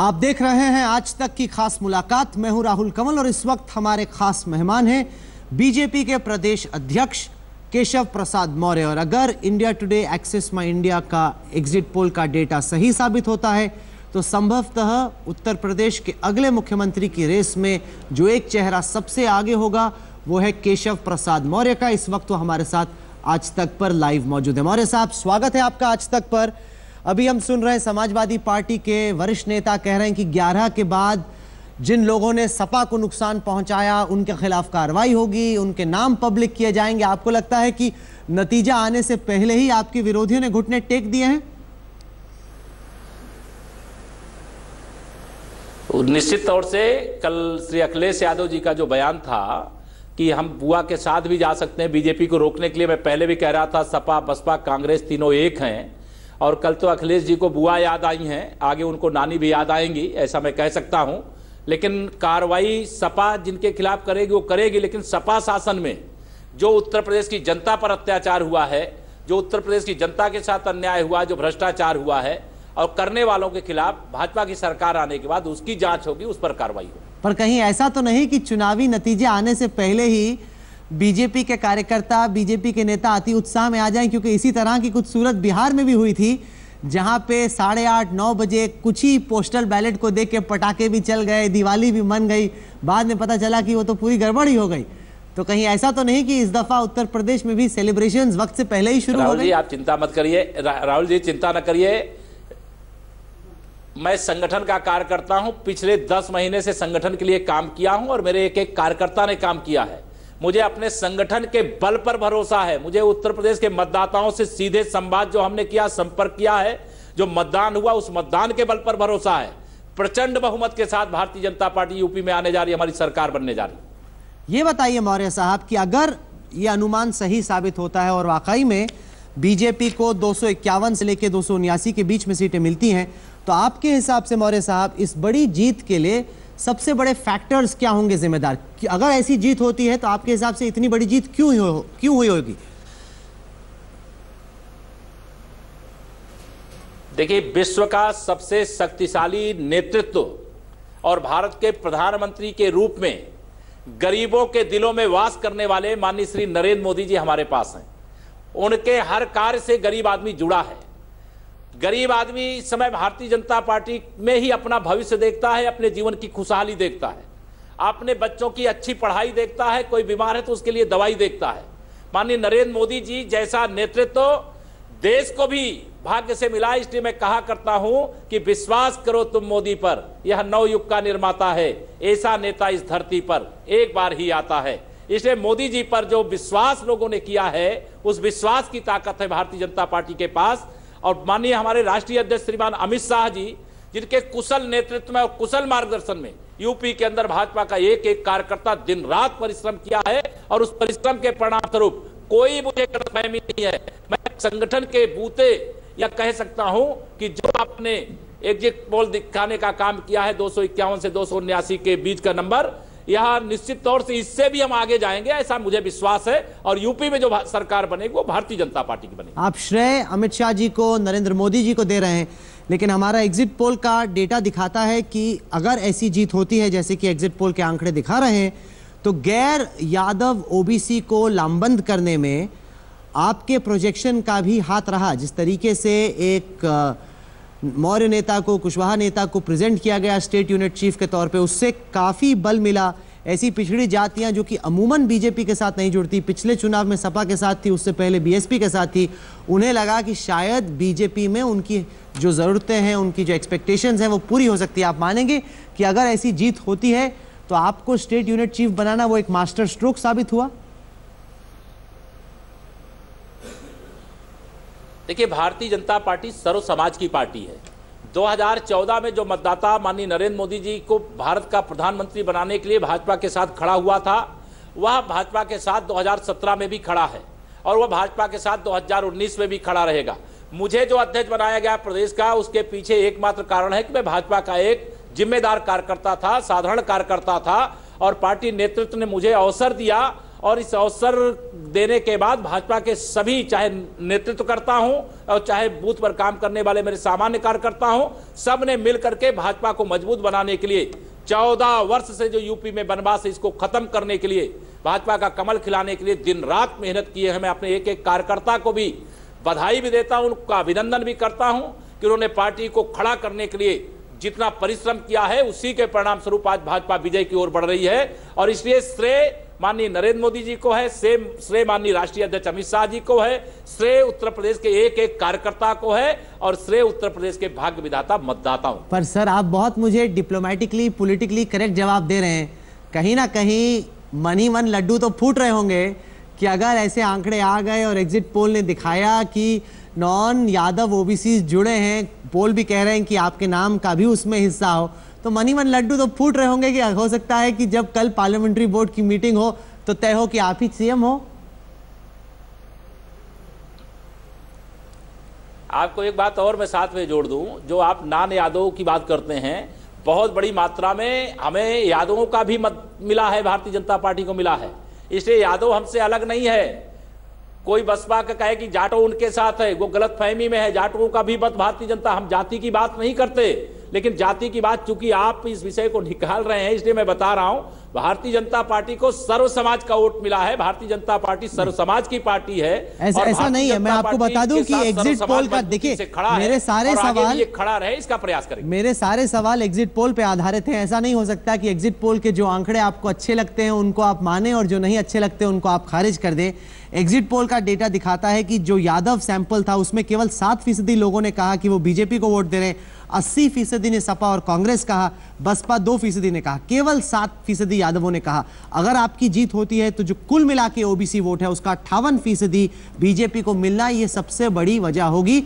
आप देख रहे हैं आज तक की खास मुलाकात मैं हूं राहुल कमल और इस वक्त हमारे खास मेहमान हैं बीजेपी के प्रदेश अध्यक्ष केशव प्रसाद मौर्य और अगर India Today Axis My India का एग्जिट पोल का डेटा सही साबित होता है तो संभवतः उत्तर प्रदेश के अगले मुख्यमंत्री की रेस में जो एक चेहरा सबसे आगे होगा वो है केशव प्रसाद मौर्य का इस वक्त वो हमारे साथ आज तक पर लाइव मौजूद है मौर्य साहब स्वागत है आपका आज तक पर अभी हम सुन रहे हैं समाजवादी पार्टी के वरिष्ठ नेता कह रहे हैं कि 11 के बाद जिन लोगों ने सपा को नुकसान पहुंचाया उनके खिलाफ कार्रवाई होगी उनके नाम पब्लिक किए जाएंगे आपको लगता है कि नतीजा आने से पहले ही आपके विरोधियों ने घुटने टेक दिए हैं तो निश्चित तौर से कल श्री अखिलेश यादव जी का जो बयान था कि हम बुआ के साथ भी जा सकते हैं बीजेपी को रोकने के लिए मैं पहले भी कह रहा था सपा बसपा कांग्रेस तीनों एक हैं और कल तो अखिलेश जी को बुआ याद आई हैं आगे उनको नानी भी याद आएंगी ऐसा मैं कह सकता हूं लेकिन कार्रवाई सपा जिनके खिलाफ करेगी वो करेगी लेकिन सपा शासन में जो उत्तर प्रदेश की जनता पर अत्याचार हुआ है जो उत्तर प्रदेश की जनता के साथ अन्याय हुआ जो भ्रष्टाचार हुआ है और करने वालों के खिलाफ भाजपा की सरकार आने के बाद उसकी जांच होगी उस पर कार्रवाई होगी पर कहीं ऐसा तो नहीं कि चुनावी नतीजे आने से पहले ही बीजेपी के कार्यकर्ता बीजेपी के नेता अति उत्साह में आ जाएं क्योंकि इसी तरह की कुछ सूरत बिहार में भी हुई थी जहां पे साढ़े आठ नौ बजे कुछ ही पोस्टल बैलेट को देख के पटाखे भी चल गए दिवाली भी मन गई बाद में पता चला कि वो तो पूरी गड़बड़ ही हो गई तो कहीं ऐसा तो नहीं कि इस दफा उत्तर प्रदेश में भी सेलिब्रेशन वक्त से पहले ही शुरू हो गई आप चिंता मत करिए राहुल जी चिंता न करिए मैं संगठन का कार्यकर्ता हूं पिछले दस महीने से संगठन के लिए काम किया हूं और मेरे एक एक कार्यकर्ता ने काम किया है मुझे अपने संगठन के बल पर भरोसा है मुझे उत्तर प्रदेश के मतदाताओं से सीधे संवाद जो हमने किया संपर्क किया है जो मतदान हुआ उस मतदान के बल पर भरोसा है प्रचंड बहुमत के साथ भारतीय जनता पार्टी यूपी में आने जा रही हमारी सरकार बनने जा रही ये बताइए मौर्य साहब कि अगर ये अनुमान सही साबित होता है और वाकई में बीजेपी को दो से लेकर दो के बीच में सीटें मिलती हैं तो आपके हिसाब से मौर्य साहब इस बड़ी जीत के लिए सबसे बड़े फैक्टर्स क्या होंगे जिम्मेदार कि अगर ऐसी जीत होती है तो आपके हिसाब से इतनी बड़ी जीत क्यों हो, क्यों हुई होगी देखिए विश्व का सबसे शक्तिशाली नेतृत्व और भारत के प्रधानमंत्री के रूप में गरीबों के दिलों में वास करने वाले माननीय श्री नरेंद्र मोदी जी हमारे पास हैं उनके हर कार्य से गरीब आदमी जुड़ा है गरीब आदमी इस समय भारतीय जनता पार्टी में ही अपना भविष्य देखता है अपने जीवन की खुशहाली देखता है अपने बच्चों की अच्छी पढ़ाई देखता है कोई बीमार है तो उसके लिए दवाई देखता है माननीय नरेंद्र मोदी जी जैसा नेतृत्व तो देश को भी भाग्य से मिला इसलिए मैं कहा करता हूं कि विश्वास करो तुम मोदी पर यह नवयुग का निर्माता है ऐसा नेता इस धरती पर एक बार ही आता है इसलिए मोदी जी पर जो विश्वास लोगों ने किया है उस विश्वास की ताकत है भारतीय जनता पार्टी के पास और माननीय हमारे राष्ट्रीय अध्यक्ष श्रीमान अमित शाह जी जिनके कुशल नेतृत्व में और कुशल मार्गदर्शन में यूपी के अंदर भाजपा का एक एक कार्यकर्ता दिन रात परिश्रम किया है और उस परिश्रम के परिणाम स्वरूप कोई मुझे गलतफहमी नहीं है मैं संगठन के बूते या कह सकता हूं कि जो आपने एग्जिट पोल दिखाने का काम किया है दो से दो के बीच का नंबर यह निश्चित तौर से इससे भी हम आगे जाएंगे ऐसा मुझे विश्वास है और यूपी में जो सरकार बनेगी वो भारतीय जनता पार्टी की बनेगी आप श्रेय अमित शाह जी को नरेंद्र मोदी जी को दे रहे हैं लेकिन हमारा एग्जिट पोल का डेटा दिखाता है कि अगर ऐसी जीत होती है जैसे कि एग्जिट पोल के आंकड़े दिखा रहे हैं तो गैर यादव ओबीसी को लामबंद करने में आपके प्रोजेक्शन का भी हाथ रहा जिस तरीके से एक आ, मौर्य नेता को कुशवाहा नेता को प्रेजेंट किया गया स्टेट यूनिट चीफ के तौर पे उससे काफ़ी बल मिला ऐसी पिछड़ी जातियां जो कि अमूमन बीजेपी के साथ नहीं जुड़ती पिछले चुनाव में सपा के साथ थी उससे पहले बीएसपी के साथ थी उन्हें लगा कि शायद बीजेपी में उनकी जो ज़रूरतें हैं उनकी जो एक्सपेक्टेशंस हैं वो पूरी हो सकती है आप मानेंगे कि अगर ऐसी जीत होती है तो आपको स्टेट यूनिट चीफ बनाना वो एक मास्टर स्ट्रोक साबित हुआ देखिए भारतीय जनता पार्टी सर्व समाज की पार्टी है 2014 में जो मतदाता माननीय नरेंद्र मोदी जी को भारत का प्रधानमंत्री बनाने के लिए भाजपा के साथ खड़ा हुआ था वह भाजपा के साथ 2017 में भी खड़ा है और वह भाजपा के साथ 2019 में भी खड़ा रहेगा मुझे जो अध्यक्ष बनाया गया प्रदेश का उसके पीछे एकमात्र कारण है कि मैं भाजपा का एक जिम्मेदार कार्यकर्ता था साधारण कार्यकर्ता था और पार्टी नेतृत्व ने मुझे अवसर दिया और इस अवसर देने के बाद भाजपा के सभी चाहे नेतृत्वकर्ता हूं और चाहे बूथ पर काम करने वाले मेरे सामान्य कार्यकर्ता हूं सब ने मिल करके भाजपा को मजबूत बनाने के लिए चौदह वर्ष से जो यूपी में बनवास है इसको खत्म करने के लिए भाजपा का कमल खिलाने के लिए दिन रात मेहनत किए है मैं अपने एक एक कार्यकर्ता को भी बधाई भी देता हूँ उनका अभिनंदन भी करता हूँ कि उन्होंने पार्टी को खड़ा करने के लिए जितना परिश्रम किया है उसी के परिणाम स्वरूप आज भाजपा विजय की ओर बढ़ रही है और इसलिए श्रेय माननीय नरेंद्र मोदी जी को है सेम श्रेय माननीय राष्ट्रीय अध्यक्ष अमित शाह जी को है श्रेय उत्तर प्रदेश के एक एक कार्यकर्ता को है और श्रेय उत्तर प्रदेश के भाग्य विधाता मतदाताओं पर सर आप बहुत मुझे डिप्लोमेटिकली पोलिटिकली करेक्ट जवाब दे रहे हैं कहीं ना कहीं मनी मन लड्डू तो फूट रहे होंगे कि अगर ऐसे आंकड़े आ गए और एग्जिट पोल ने दिखाया कि नॉन यादव ओबीसी जुड़े हैं पोल भी कह रहे हैं कि आपके नाम का भी उसमें हिस्सा हो तो मनी मन लड्डू तो फूट रहे होंगे कि हो सकता है कि जब कल पार्लियामेंट्री बोर्ड की मीटिंग हो तो तय हो कि आप ही सीएम हो आपको एक बात और मैं साथ में जोड़ दूं जो आप नान यादव की बात करते हैं बहुत बड़ी मात्रा में हमें यादवों का भी मत मिला है भारतीय जनता पार्टी को मिला है इसलिए यादव हमसे अलग नहीं है कोई बसपा का कहे कि जाटो उनके साथ है वो गलत फहमी में है जाटों का भी मत भारतीय जनता हम जाति की बात नहीं करते लेकिन जाति की बात चूंकि आप इस विषय को निकाल रहे हैं इसलिए मैं बता रहा हूं भारतीय जनता पार्टी को सर्व समाज का वोट मिला है भारतीय जनता पार्टी सर्व समाज की पार्टी है ऐसा, ऐसा नहीं है मैं आपको बता दूं कि एग्जिट पोल का देखिए मेरे सारे सवाल खड़ा रहे इसका प्रयास करें मेरे सारे सवाल एग्जिट पोल पे आधारित हैं ऐसा नहीं हो सकता कि एग्जिट पोल के जो आंकड़े आपको अच्छे लगते हैं उनको आप माने और जो नहीं अच्छे लगते उनको आप खारिज कर दे एग्जिट पोल का डेटा दिखाता है कि जो यादव सैंपल था उसमें केवल सात फीसदी लोगों ने कहा कि वो बीजेपी को वोट दे रहे हैं अस्सी फीसदी ने सपा और कांग्रेस कहा बसपा दो फीसदी ने कहा केवल सात फीसदी यादवों ने कहा अगर आपकी जीत होती है तो जो कुल मिला के ओबीसी वोट है उसका अट्ठावन फीसदी बीजेपी को मिलना ये सबसे बड़ी वजह होगी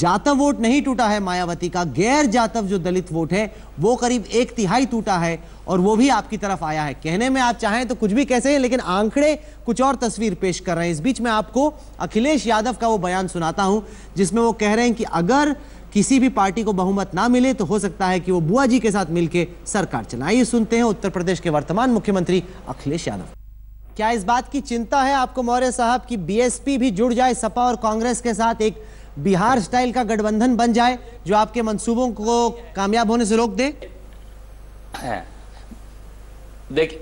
जातव वोट नहीं टूटा है मायावती का गैर जातव जो दलित वोट है वो करीब एक तिहाई टूटा है और वो भी आपकी तरफ आया है कहने में आप चाहें तो कुछ भी कैसे हैं लेकिन आंकड़े कुछ और तस्वीर पेश कर रहे हैं इस बीच में आपको अखिलेश यादव का वो बयान सुनाता हूं जिसमें वो कह रहे हैं कि अगर किसी भी पार्टी को बहुमत ना मिले तो हो सकता है कि वो बुआ जी के साथ मिलकर सरकार चलाए सुनते हैं उत्तर प्रदेश के वर्तमान मुख्यमंत्री अखिलेश यादव क्या इस बात की चिंता है आपको मौर्य साहब कि बीएसपी भी जुड़ जाए सपा और कांग्रेस के साथ एक बिहार स्टाइल का गठबंधन बन जाए जो आपके मंसूबों को कामयाब होने से रोक दे देख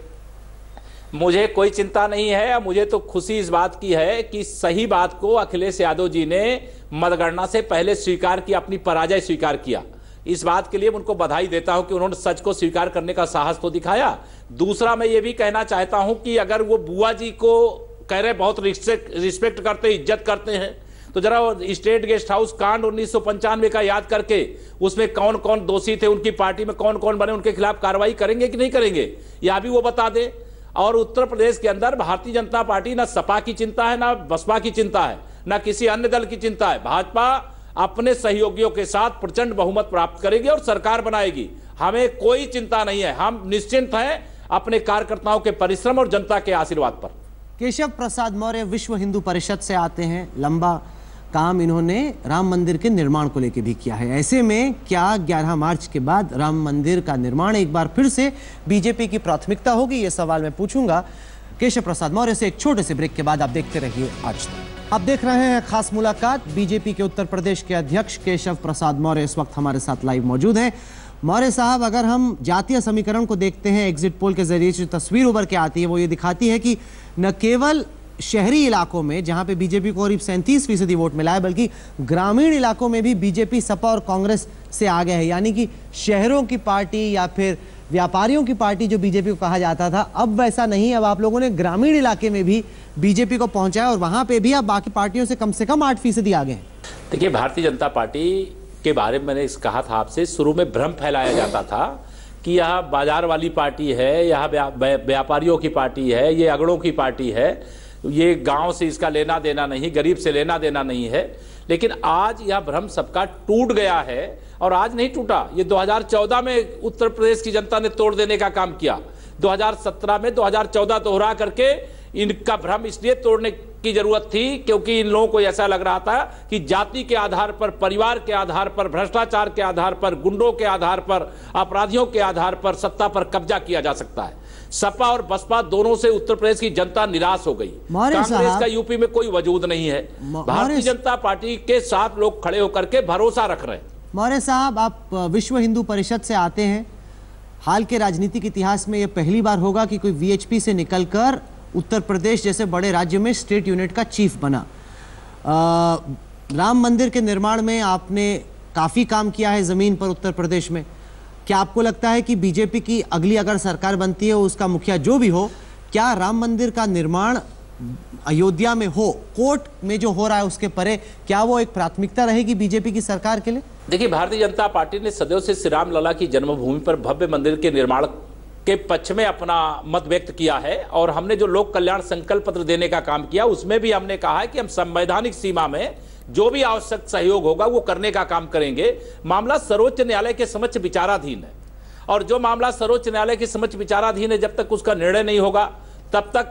मुझे कोई चिंता नहीं है मुझे तो खुशी इस बात की है कि सही बात को अखिलेश यादव जी ने मतगणना से पहले स्वीकार किया अपनी पराजय स्वीकार किया इस बात के लिए उनको बधाई देता हूं कि उन्होंने सच को स्वीकार करने का साहस तो दिखाया दूसरा मैं ये भी कहना चाहता हूं कि अगर वो बुआ जी को कह रहे बहुत रिस्पेक्ट करते इज्जत करते हैं तो जरा स्टेट गेस्ट हाउस कांड उन्नीस का याद करके उसमें कौन कौन दोषी थे उनकी पार्टी में कौन कौन बने उनके खिलाफ कार्रवाई करेंगे कि नहीं करेंगे या भी वो बता दे और उत्तर प्रदेश के अंदर भारतीय जनता पार्टी ना सपा की चिंता है ना बसपा की चिंता है न किसी अन्य दल की चिंता है भाजपा अपने सहयोगियों के साथ प्रचंड बहुमत प्राप्त करेगी और सरकार बनाएगी हमें कोई चिंता नहीं है हम निश्चिंत हैं अपने कार्यकर्ताओं के परिश्रम और जनता के आशीर्वाद पर केशव प्रसाद मौर्य विश्व हिंदू परिषद से आते हैं लंबा काम इन्होंने राम मंदिर के निर्माण को लेकर भी किया है ऐसे में क्या 11 मार्च के बाद राम मंदिर का निर्माण एक बार फिर से बीजेपी की प्राथमिकता होगी ये सवाल मैं पूछूंगा केशव प्रसाद मौर्य से एक छोटे से ब्रेक के बाद आप देखते रहिए आज तक आप देख रहे हैं खास मुलाकात बीजेपी के उत्तर प्रदेश के अध्यक्ष केशव प्रसाद मौर्य इस वक्त हमारे साथ लाइव मौजूद हैं मौर्य साहब अगर हम जातीय समीकरण को देखते हैं एग्जिट पोल के जरिए जो तस्वीर उभर के आती है वो ये दिखाती है कि न केवल शहरी इलाकों में जहां पे बीजेपी को करीब सैंतीस फीसदी वोट मिला है बल्कि ग्रामीण इलाकों में भी बीजेपी सपा और कांग्रेस से आगे है यानी कि शहरों की पार्टी या फिर व्यापारियों की पार्टी जो बीजेपी को कहा जाता था अब वैसा नहीं अब आप लोगों ने ग्रामीण इलाके में भी बीजेपी को पहुंचाया और वहां पे भी आप बाकी पार्टियों से कम से कम आठ फीसदी आगे हैं देखिए भारतीय जनता पार्टी के बारे में मैंने इस कहा था आपसे शुरू में भ्रम फैलाया जाता था कि यह बाजार वाली पार्टी है यह व्यापारियों की पार्टी है ये अगड़ों की पार्टी है ये गांव से इसका लेना देना नहीं गरीब से लेना देना नहीं है लेकिन आज यह भ्रम सबका टूट गया है और आज नहीं टूटा ये 2014 में उत्तर प्रदेश की जनता ने तोड़ देने का काम किया 2017 में 2014 दोहरा करके इनका भ्रम इसलिए तोड़ने की जरूरत थी क्योंकि इन लोगों को ऐसा लग रहा था कि जाति के आधार पर परिवार के आधार पर भ्रष्टाचार के आधार पर गुंडों के आधार पर अपराधियों के आधार पर सत्ता पर कब्जा किया जा सकता है सपा और बसपा दोनों से उत्तर प्रदेश की जनता निराश हो गई कांग्रेस का यूपी में कोई वजूद नहीं है भारतीय जनता पार्टी के साथ लोग खड़े होकर के भरोसा रख रहे हैं मौर्य साहब आप विश्व हिंदू परिषद से आते हैं हाल के राजनीतिक इतिहास में यह पहली बार होगा कि कोई वीएचपी से निकलकर उत्तर प्रदेश जैसे बड़े राज्य में स्टेट यूनिट का चीफ बना आ, राम मंदिर के निर्माण में आपने काफ़ी काम किया है ज़मीन पर उत्तर प्रदेश में क्या आपको लगता है कि बीजेपी की अगली अगर सरकार बनती है उसका मुखिया जो भी हो क्या राम मंदिर का निर्माण अयोध्या में हो कोर्ट में जो हो रहा है उसके परे क्या वो एक प्राथमिकता रहेगी बीजेपी की सरकार के लिए देखिए भारतीय जनता पार्टी ने सदैव से श्री राम लला की जन्मभूमि पर भव्य मंदिर के निर्माण के पक्ष में अपना मत व्यक्त किया है और हमने जो लोक कल्याण संकल्प पत्र देने का काम किया उसमें भी हमने कहा है कि हम संवैधानिक सीमा में जो भी आवश्यक सहयोग होगा वो करने का काम करेंगे मामला सर्वोच्च न्यायालय के समक्ष विचाराधीन है और जो मामला सर्वोच्च न्यायालय के समक्ष विचाराधीन है जब तक उसका निर्णय नहीं होगा तब तक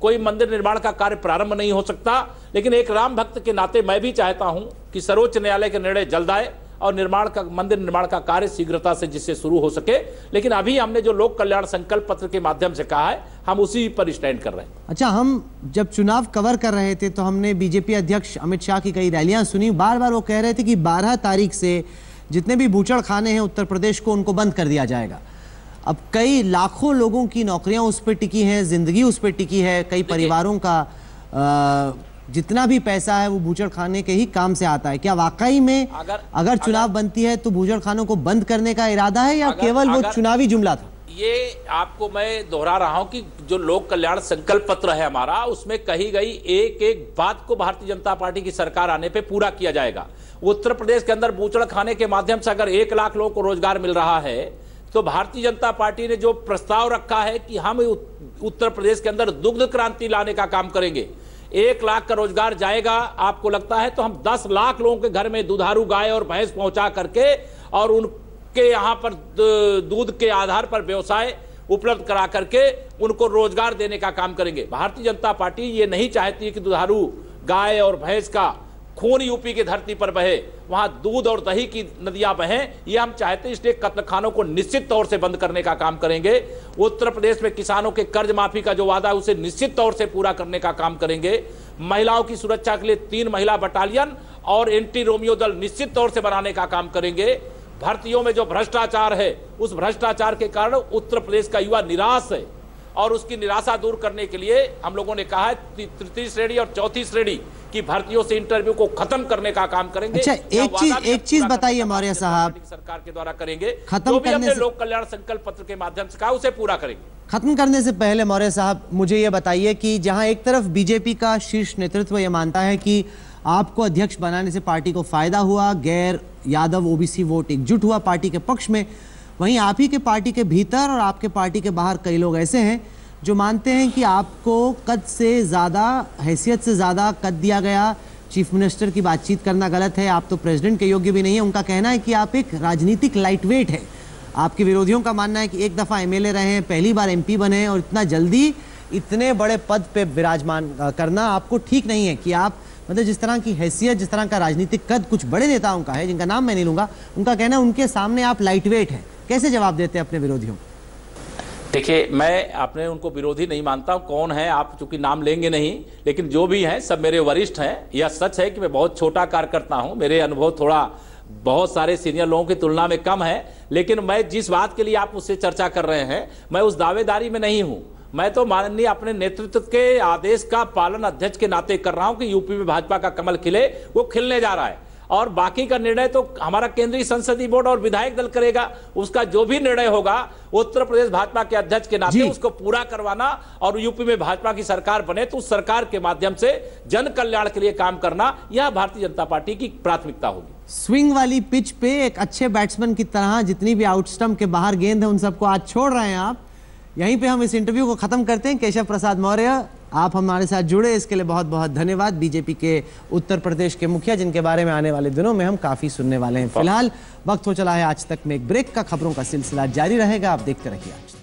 कोई मंदिर निर्माण का कार्य प्रारंभ नहीं हो सकता लेकिन एक राम भक्त के नाते मैं भी चाहता हूं कि सर्वोच्च न्यायालय के निर्णय जल्द आए और निर्माण का मंदिर निर्माण का कार्य शीघ्रता से जिससे शुरू हो सके लेकिन अभी हमने जो लोक कल्याण संकल्प पत्र के माध्यम से कहा है हम उसी पर स्टैंड कर रहे हैं अच्छा हम जब चुनाव कवर कर रहे थे तो हमने बीजेपी अध्यक्ष अमित शाह की कई रैलियां सुनी बार बार वो कह रहे थे कि बारह तारीख से जितने भी भूचड़ खाने हैं उत्तर प्रदेश को उनको बंद कर दिया जाएगा अब कई लाखों लोगों की नौकरियां उस पर टिकी हैं जिंदगी उस पर टिकी है कई परिवारों का जितना भी पैसा है वो बूचड़ खाने के ही काम से आता है क्या वाकई में अगर अगर चुनाव अगर, बनती है तो बूचड़ खानों को बंद करने का इरादा है या अगर, केवल अगर, वो चुनावी जुमला था ये आपको मैं दोहरा रहा हूँ कि जो लोक कल्याण संकल्प पत्र है हमारा उसमें कही गई एक एक बात को भारतीय जनता पार्टी की सरकार आने पर पूरा किया जाएगा उत्तर प्रदेश के अंदर भूचड़ खाने के माध्यम से अगर एक लाख लोगों को रोजगार मिल रहा है तो भारतीय जनता पार्टी ने जो प्रस्ताव रखा है कि हम उत्तर प्रदेश के अंदर दुग्ध क्रांति लाने का काम करेंगे एक लाख का रोजगार जाएगा आपको लगता है तो हम दस लाख लोगों के घर में दुधारू गाय और भैंस पहुंचा करके और उनके यहाँ पर दूध के आधार पर व्यवसाय उपलब्ध करा करके उनको रोजगार देने का काम करेंगे भारतीय जनता पार्टी ये नहीं चाहती कि दुधारू गाय और भैंस का खून यूपी की धरती पर बहे वहां दूध और दही की नदियां बहे ये हम चाहते हैं इसलिए कत्लखानों को निश्चित तौर से बंद करने का काम करेंगे उत्तर प्रदेश में किसानों के कर्ज माफी का जो वादा है उसे निश्चित तौर से पूरा करने का काम करेंगे महिलाओं की सुरक्षा के लिए तीन महिला बटालियन और एंटी रोमियो दल निश्चित तौर से बनाने का काम करेंगे भर्तियों में जो भ्रष्टाचार है उस भ्रष्टाचार के कारण उत्तर प्रदेश का युवा निराश है और उसकी निराशा दूर करने के लिए हम लोगों ने कहा है तृतीय श्रेणी और चौथी श्रेणी की भर्तियों से इंटरव्यू को खत्म करने का काम करेंगे अच्छा एक चीज एक चीज बताइए मौर्य साहब सरकार के द्वारा करेंगे खत्म जो भी हमने लोक कल्याण संकल्प पत्र के माध्यम से कहा उसे पूरा करेंगे खत्म करने से पहले मौर्य साहब मुझे ये बताइए कि जहां एक तरफ बीजेपी का शीर्ष नेतृत्व ये मानता है कि आपको अध्यक्ष बनाने से पार्टी को फायदा हुआ गैर यादव ओबीसी वोट एकजुट हुआ पार्टी के पक्ष में वहीं आप ही के पार्टी के भीतर और आपके पार्टी के बाहर कई लोग ऐसे हैं जो मानते हैं कि आपको कद से ज़्यादा हैसियत से ज़्यादा कद दिया गया चीफ मिनिस्टर की बातचीत करना गलत है आप तो प्रेसिडेंट के योग्य भी नहीं है उनका कहना है कि आप एक राजनीतिक लाइट वेट है आपके विरोधियों का मानना है कि एक दफ़ा एमएलए रहे हैं पहली बार एमपी बने और इतना जल्दी इतने बड़े पद पे विराजमान करना आपको ठीक नहीं है कि आप मतलब जिस तरह की हैसियत जिस तरह का राजनीतिक कद कुछ बड़े नेताओं का है जिनका नाम मैं नहीं लूँगा उनका कहना है उनके सामने आप लाइट वेट हैं कैसे जवाब देते हैं अपने विरोधियों देखिए मैं आपने उनको विरोधी नहीं मानता हूँ कौन है आप चूंकि नाम लेंगे नहीं लेकिन जो भी हैं सब मेरे वरिष्ठ हैं यह सच है कि मैं बहुत छोटा कार्यकर्ता हूँ मेरे अनुभव थोड़ा बहुत सारे सीनियर लोगों की तुलना में कम है लेकिन मैं जिस बात के लिए आप उससे चर्चा कर रहे हैं मैं उस दावेदारी में नहीं हूँ मैं तो माननीय अपने नेतृत्व के आदेश का पालन अध्यक्ष के नाते कर रहा हूँ कि यूपी में भाजपा का कमल खिले वो खिलने जा रहा है और बाकी का निर्णय तो हमारा केंद्रीय संसदीय बोर्ड और विधायक दल करेगा उसका जो भी निर्णय होगा उत्तर प्रदेश भाजपा के अध्यक्ष के नाते उसको पूरा करवाना और यूपी में भाजपा की सरकार बने तो उस सरकार के माध्यम से जन कल्याण के लिए काम करना यह भारतीय जनता पार्टी की प्राथमिकता होगी स्विंग वाली पिच पे एक अच्छे बैट्समैन की तरह जितनी भी आउटस्टम के बाहर गेंद है उन सबको आज छोड़ रहे हैं आप यहीं पे हम इस इंटरव्यू को खत्म करते हैं केशव प्रसाद मौर्य आप हमारे साथ जुड़े इसके लिए बहुत बहुत धन्यवाद बीजेपी के उत्तर प्रदेश के मुखिया जिनके बारे में आने वाले दिनों में हम काफ़ी सुनने वाले हैं फिलहाल वक्त हो चला है आज तक में एक ब्रेक का खबरों का सिलसिला जारी रहेगा आप देखते रहिए आज